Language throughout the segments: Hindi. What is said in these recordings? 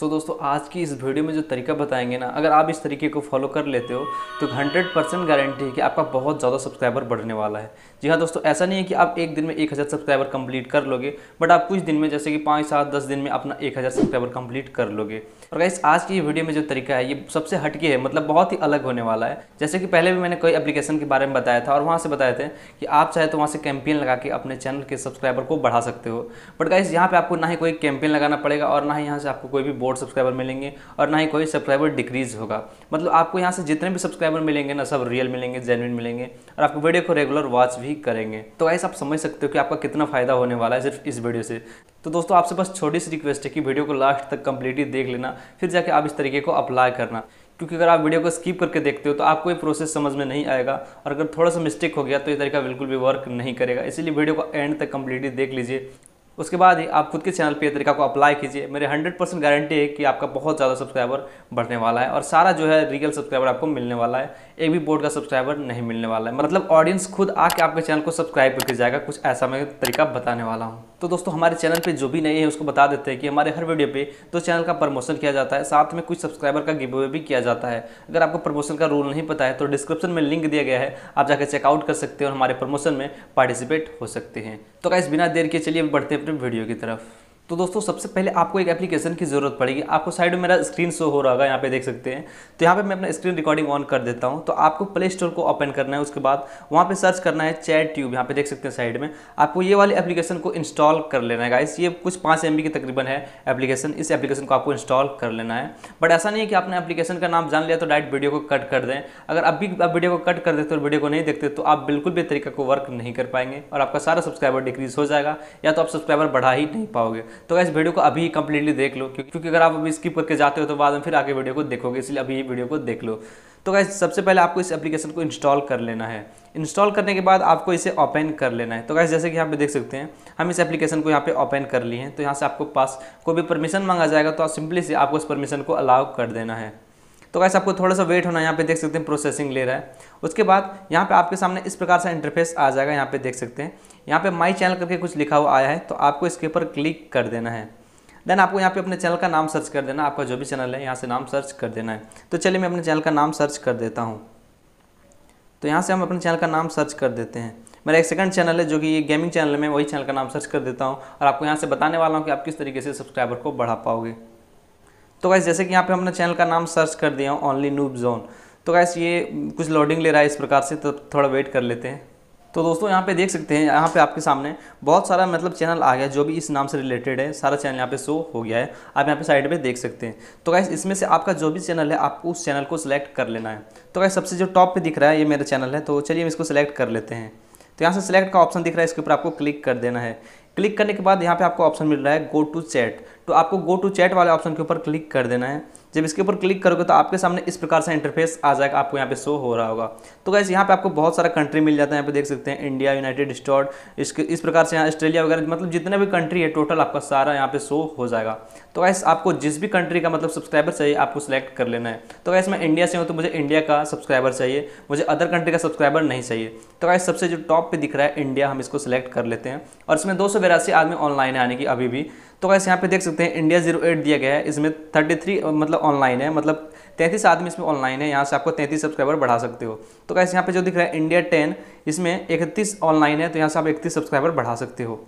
सो so, दोस्तों आज की इस वीडियो में जो तरीका बताएंगे ना अगर आप इस तरीके को फॉलो कर लेते हो तो 100 परसेंट गारंटी है कि आपका बहुत ज़्यादा सब्सक्राइबर बढ़ने वाला है जी हाँ दोस्तों ऐसा नहीं है कि आप एक दिन में एक हज़ार सब्सक्राइबर कंप्लीट कर लोगे बट आप कुछ दिन में जैसे कि पाँच सात दस दिन में अपना एक हज़ार सब्सक्राइबर कम्प्लीट कर लोगे और गाइस आज की वीडियो में जो तरीका है ये सबसे हटके है मतलब बहुत ही अलग होने वाला है जैसे कि पहले भी मैंने कोई अपलीकेशन के बारे में बताया था और वहाँ से बताए थे कि आप चाहे तो वहाँ से कैंपेन लगा के अपने चैनल के सब्सक्राइबर को बढ़ा सकते हो बट गाइस यहाँ पर आपको ना ही कोई कैंपेन लगाना पड़ेगा और ना ही यहाँ से आपको कोई भी और सब्सक्राइबर मिलेंगे और ना ही कोई सब्सक्राइबर डिक्रीज़ होगा मतलब आपको यहाँ से जितने भी सब्सक्राइबर मिलेंगे ना सब रियल मिलेंगे जेनविन मिलेंगे और आपको वीडियो को रेगुलर वॉच भी करेंगे तो ऐसा आप समझ सकते हो कि आपका कितना फ़ायदा होने वाला है सिर्फ इस वीडियो से तो दोस्तों आपसे बस छोटी सी रिक्वेस्ट है कि वीडियो को लास्ट तक कम्प्लीटली देख लेना फिर जाके आप इस तरीके को अप्लाई करना क्योंकि अगर आप वीडियो को स्किप करके देखते हो तो आपको ये प्रोसेस समझ में नहीं आएगा और अगर थोड़ा सा मिस्टेक हो गया तो ये तरीका बिल्कुल भी वर्क नहीं करेगा इसीलिए वीडियो को एंड तक कम्प्लीटली देख लीजिए उसके बाद ही आप खुद के चैनल पे तरीका को अप्लाई कीजिए मेरे 100 परसेंट गारंटी है कि आपका बहुत ज़्यादा सब्सक्राइबर बढ़ने वाला है और सारा जो है रियल सब्सक्राइबर आपको मिलने वाला है एक भी बोर्ड का सब्सक्राइबर नहीं मिलने वाला है मतलब ऑडियंस खुद आके आपके चैनल को सब्सक्राइब करके जाएगा कुछ ऐसा मैं तरीका बताने वाला हूँ तो दोस्तों हमारे चैनल पर जो भी नए हैं उसको बता देते हैं कि हमारे हर वीडियो पर तो चैनल का प्रमोशन किया जाता है साथ में कुछ सब्सक्राइबर का गिवे भी किया जाता है अगर आपको प्रमोशन का रूल नहीं पता है तो डिस्क्रिप्शन में लिंक दिया गया है आप जाकर चेकआउट कर सकते हैं और हमारे प्रमोशन में पार्टिसिपेट हो सकते हैं तो क्या बिना देर के चलिए बढ़ते हैं यूट्यूब वीडियो की तरफ तो दोस्तों सबसे पहले आपको एक एप्लीकेशन की ज़रूरत पड़ेगी आपको साइड में मेरा स्क्रीन शो हो रहा होगा यहाँ पे देख सकते हैं तो यहाँ पे मैं अपना स्क्रीन रिकॉर्डिंग ऑन कर देता हूँ तो आपको प्ले स्टोर को ओपन करना है उसके बाद वहाँ पे सर्च करना है चैट ट्यूब यहाँ पे देख सकते हैं साइड में आपको ये वाली एप्लीकेशन को इंस्टॉल कर लेना है गाइस ये कुछ पाँच एम की तकरीबन है एप्लीकेशन इस एप्लीकेशन को आपको इंस्टॉल कर लेना है बट ऐसा नहीं है कि आपने एप्लीकेशन का नाम जान लिया तो डायरेक्ट वीडियो को कट कर दें अगर अब भी आप वीडियो को कट कर देते और वीडियो को नहीं देखते तो आप बिल्कुल भी तरीका को वर्क नहीं कर पाएंगे और आपका सारा सब्सक्राइबर डिक्रीज हो जाएगा या तो आप सब्सक्राइबर बढ़ा ही नहीं पाओगे तो इस वीडियो को अभी कंप्लीटली देख लो क्योंकि अगर आप अभी स्किप करके जाते हो तो बाद में फिर आगे वीडियो को देखोगे इसलिए अभी वीडियो को देख लो तो गैस सबसे पहले आपको इस एप्लीकेशन को इंस्टॉल कर लेना है इंस्टॉल करने के बाद आपको इसे ओपन कर लेना है तो गैस जैसे कि यहाँ पे देख सकते हैं हम इस एप्लीकेशन को यहाँ पे ओपन कर लिए हैं तो यहाँ से आपको पास कोई भी परमिशन मांगा जाएगा तो आप सिंपली से आपको इस परमिशन को अलाउ कर देना है तो कैसे आपको थोड़ा सा वेट होना यहाँ पे देख सकते हैं प्रोसेसिंग ले रहा है उसके बाद यहाँ पे आपके सामने इस प्रकार सा इंटरफेस आ जाएगा यहाँ पे देख सकते हैं यहाँ पे माई चैनल करके कुछ लिखा हुआ आया है तो आपको इसके ऊपर क्लिक कर देना है देन आपको यहाँ पे अपने चैनल का नाम सर्च कर देना आपका जो भी चैनल है यहाँ से नाम सर्च कर देना है तो चलिए मैं अपने चैनल का नाम सर्च कर देता हूँ तो यहाँ से हम अपने चैनल का नाम सर्च कर देते हैं मेरा एक सेकंड चैनल है जो कि ये गेमिंग चैनल है मैं वही चैनल का नाम सर्च कर देता हूँ और आपको यहाँ से बताने वाला हूँ कि आप किस तरीके से सब्सक्राइबर को बढ़ा पाओगे तो गैस जैसे कि यहाँ पे हमने चैनल का नाम सर्च कर दिया हूँ ओनली नूब जोन तो गैस ये कुछ लोडिंग ले रहा है इस प्रकार से तो थोड़ा वेट कर लेते हैं तो दोस्तों यहाँ पे देख सकते हैं यहाँ पे आपके सामने बहुत सारा मतलब चैनल आ गया जो भी इस नाम से रिलेटेड है सारा चैनल यहाँ पे शो हो गया है आप यहाँ पे साइड पे देख सकते हैं तो गैस इसमें से आपका जो भी चैनल है आपको उस चैनल को सिलेक्ट कर लेना है तो गैस सबसे जो टॉप पे दिख रहा है ये मेरा चैनल है तो चलिए हम इसको सिलेक्ट कर लेते हैं तो यहाँ से सिलेक्ट का ऑप्शन दिख रहा है इसके ऊपर आपको क्लिक कर देना है क्लिक करने के बाद यहाँ पे आपको ऑप्शन मिल रहा है गो टू चैट तो आपको गो टू चैट वाले ऑप्शन के ऊपर क्लिक कर देना है जब इसके ऊपर क्लिक करोगे तो आपके सामने इस प्रकार से इंटरफेस आ जाएगा आपको यहाँ पे शो हो रहा होगा तो गैस यहाँ पे आपको बहुत सारा कंट्री मिल जाता है यहाँ पे देख सकते हैं इंडिया यूनाइटेड स्टॉट इसके इस प्रकार से यहाँ ऑस्ट्रेलिया वगैरह मतलब जितने भी कंट्री है टोटल आपका सारा यहाँ पे शो हो जाएगा तो गैस आपको जिस भी कंट्री का मतलब सब्सक्राइबर चाहिए आपको सेलेक्ट कर लेना है तो गैस मैं इंडिया से हूँ तो मुझे इंडिया का सब्सक्राइबर चाहिए मुझे अदर कंट्री का सब्सक्राइबर नहीं चाहिए तो गैस सबसे जो टॉप पर दिख रहा है इंडिया हम इसको सिलेक्ट कर लेते हैं और इसमें दो आदमी ऑनलाइन है यानी कि अभी भी तो वैसे यहाँ पे देख सकते हैं इंडिया जीरो एट दिया गया है इसमें थर्टी थ्री मतलब ऑनलाइन है मतलब तैंतीस आदमी इसमें ऑनलाइन है यहाँ से आपको तैंतीस सब्सक्राइबर बढ़ा सकते हो तो कैसे यहाँ पे जो दिख रहा है इंडिया टेन इसमें इकतीस ऑनलाइन है तो यहाँ से आप इकतीस सब्सक्राइबर बढ़ा सकते हो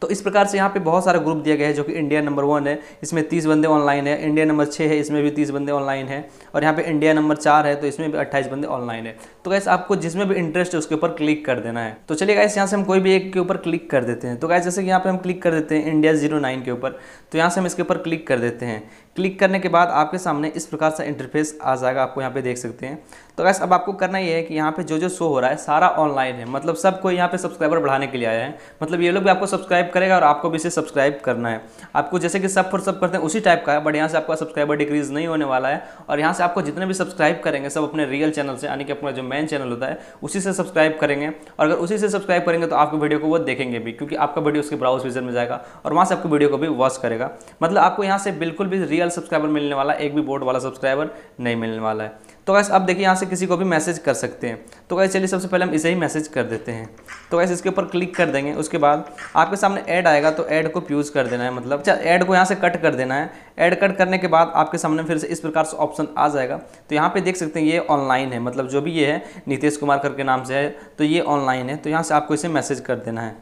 तो इस प्रकार से यहाँ पे बहुत सारा ग्रुप दिया गया है जो कि इंडिया नंबर वन है इसमें तीस बंदे ऑनलाइन है इंडिया नंबर छः है इसमें भी तीस बंदे ऑनलाइन है और यहाँ पे इंडिया नंबर चार है तो इसमें भी अट्ठाईस बंदे ऑनलाइन है तो गैस आपको जिसमें भी इंटरेस्ट है उसके ऊपर क्लिक कर देना है तो चलिए गैस यहाँ से हम कोई भी एक के ऊपर क्लिक कर देते हैं तो गैस जैसे कि यहाँ पे हम क्लिक कर देते हैं इंडिया जीरो नाइन के ऊपर तो यहाँ से हम इसके ऊपर क्लिक कर देते हैं क्लिक करने के बाद आपके सामने इस प्रकार सा इंटरफेस आ जाएगा आपको यहाँ पे देख सकते हैं तो गैस अब आपको करना ये है कि यहाँ पे जो जो शो हो रहा है सारा ऑनलाइन है मतलब सब कोई यहाँ पे सब्सक्राइबर बढ़ाने के लिए आया है मतलब ये लोग भी आपको सब्सक्राइब करेगा और आपको भी इसे सब्सक्राइब करना है आपको जैसे कि सब फॉर सब करते हैं उसी टाइप का है बट यहाँ से आपका सब्सक्राइबर डिक्रीज नहीं होने वाला है और यहाँ से आपको जितने भी सब्सक्राइब करेंगे सब अपने रियल चैनल से यानी कि अपना जो मेन चैनल होता है उसी से सब्सक्राइब करेंगे और अगर उसी से सब्सक्राइब करेंगे तो आपके वीडियो को वो देखेंगे भी क्योंकि आपका वीडियो उसके ब्राउज विजन में जाएगा और वहाँ से आपकी वीडियो को भी वॉच करेगा मतलब आपको यहाँ से बिल्कुल भी रियल सब्सक्राइबर मिलने वाला एक भी बोर्ड वाला सब्सक्राइबर नहीं मिलने वाला है तो गैस आप देखिए यहाँ से किसी को भी मैसेज कर सकते हैं तो गैस चलिए सबसे पहले हम इसे ही मैसेज कर देते हैं तो गैस इसके ऊपर क्लिक कर देंगे उसके बाद आपके सामने ऐड आएगा तो ऐड को प्यूज़ कर देना है मतलब अच्छा ऐड को यहाँ से कट कर देना है ऐड कट करने के बाद आपके सामने फिर से इस प्रकार से ऑप्शन आ जाएगा तो यहाँ पर देख सकते हैं ये ऑनलाइन है मतलब जो भी ये है नीतीश कुमार करके नाम से है तो ये ऑनलाइन है तो यहाँ से आपको इसे मैसेज कर देना है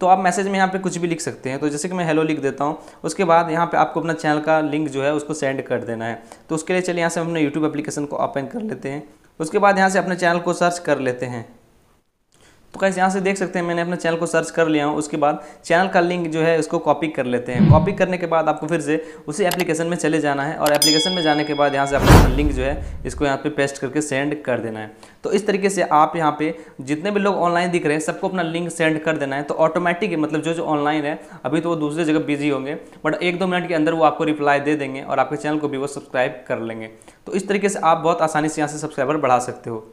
तो आप मैसेज में यहाँ पे कुछ भी लिख सकते हैं तो जैसे कि मैं हेलो लिख देता हूँ उसके बाद यहाँ पे आपको अपना चैनल का लिंक जो है उसको सेंड कर देना है तो उसके लिए चलिए यहाँ से हम अपने यूट्यूब एप्लीकेशन को ओपन कर लेते हैं उसके बाद यहाँ से अपने चैनल को सर्च कर लेते हैं तो कैसे यहाँ से देख सकते हैं मैंने अपने चैनल को सर्च कर लिया हूँ उसके बाद चैनल का लिंक जो है उसको कॉपी कर लेते हैं कॉपी करने के बाद आपको फिर से उसी एप्लीकेशन में चले जाना है और एप्लीकेशन में जाने के बाद यहाँ से अपना लिंक जो है इसको यहाँ पे पेस्ट करके सेंड कर देना है तो इस तरीके से आप यहाँ पे जितने भी लोग ऑनलाइन दिख रहे हैं सबको अपना लिंक सेंड कर देना है तो ऑटोमेटिक मतलब जो जो ऑनलाइन है अभी तो वो दूसरी जगह बिजी होंगे बट एक दो मिनट के अंदर वो आपको रिप्लाई दे देंगे और आपके चैनल को भी वो सब्सक्राइब कर लेंगे तो इस तरीके से आप बहुत आसानी से यहाँ से सब्सक्राइबर बढ़ा सकते हो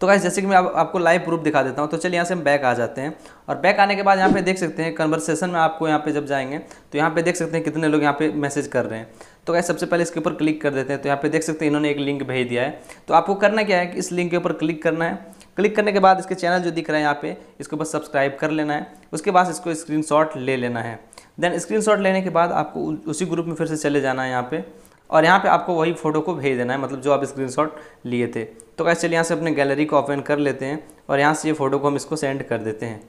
तो गाइस जैसे कि मैं आप, आपको लाइव प्रूफ दिखा देता हूँ तो चलिए यहाँ से हम बैक आ जाते हैं और बैक आने के बाद यहाँ पे देख सकते हैं कन्वर्सेशन में आपको यहाँ पे जब जाएंगे तो यहाँ पे देख सकते हैं कितने लोग यहाँ पे मैसेज कर रहे हैं तो गाइस सबसे पहले इसके ऊपर क्लिक कर देते हैं तो यहाँ पे देख सकते हैं इन्होंने एक लिंक भेज दिया है तो आपको करना क्या है कि इस लिंक के ऊपर क्लिक करना है क्लिक करने के बाद इसके चैनल जो दिख रहा है यहाँ पे इसको बस सब्सक्राइब कर लेना है उसके बाद इसको स्क्रीनशॉट ले लेना है देन स्क्रीनशॉट लेने के बाद आपको उसी ग्रुप में फिर से चले जाना है यहाँ पे और यहाँ पे आपको वही फ़ोटो को भेज देना है मतलब जो आप स्क्रीनशॉट लिए थे तो कैसे चलिए यहाँ से अपने गैलरी को ओपन कर लेते हैं और यहाँ से ये फ़ोटो को हम इसको सेंड कर देते हैं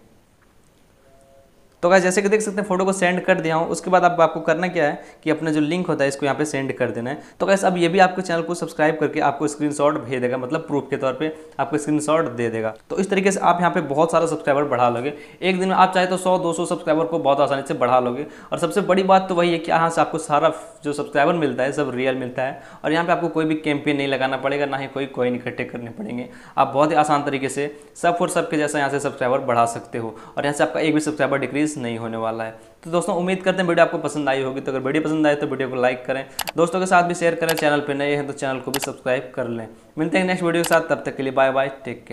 तो अगर जैसे कि देख सकते हैं फोटो को सेंड कर दिया हूँ उसके बाद अब आपको करना क्या है कि अपना जो लिंक होता है इसको यहाँ पे सेंड कर देना है तो कैसे अब ये भी आपके चैनल को सब्सक्राइब करके आपको स्क्रीनशॉट भेज देगा मतलब प्रूफ के तौर पे आपको स्क्रीनशॉट दे देगा तो इस तरीके से आप यहाँ पे बहुत सारा सब्सक्राइबर बढ़ा लोगे एक दिन में आप चाहे तो सौ दो सब्सक्राइबर को बहुत आसानी से बढ़ा लोगे और सबसे बड़ी बात तो वही है कि यहाँ से आपको सारा जो सब्सक्राइबर मिलता है सब रियल मिलता है और यहाँ पर आपको कोई भी कैंपेन नहीं लगाना पड़ेगा ना ही कोई कॉइन इकट्ठे करने पड़ेंगे आप बहुत ही आसान तरीके से सब और सब के जैसा यहाँ से सब्सक्राइबर बढ़ा सकते हो और यहाँ से आपका एक भी सब्सक्राइबर डिक्रीज रिलीज नहीं होने वाला है तो दोस्तों उम्मीद करते हैं वीडियो आपको पसंद आई होगी तो अगर वीडियो पसंद आए तो वीडियो को लाइक करें दोस्तों के साथ भी शेयर करें चैनल पर नए हैं तो चैनल को भी सब्सक्राइब कर लें मिलते हैं नेक्स्ट वीडियो के साथ तब तक के लिए बाय बाय टेक केयर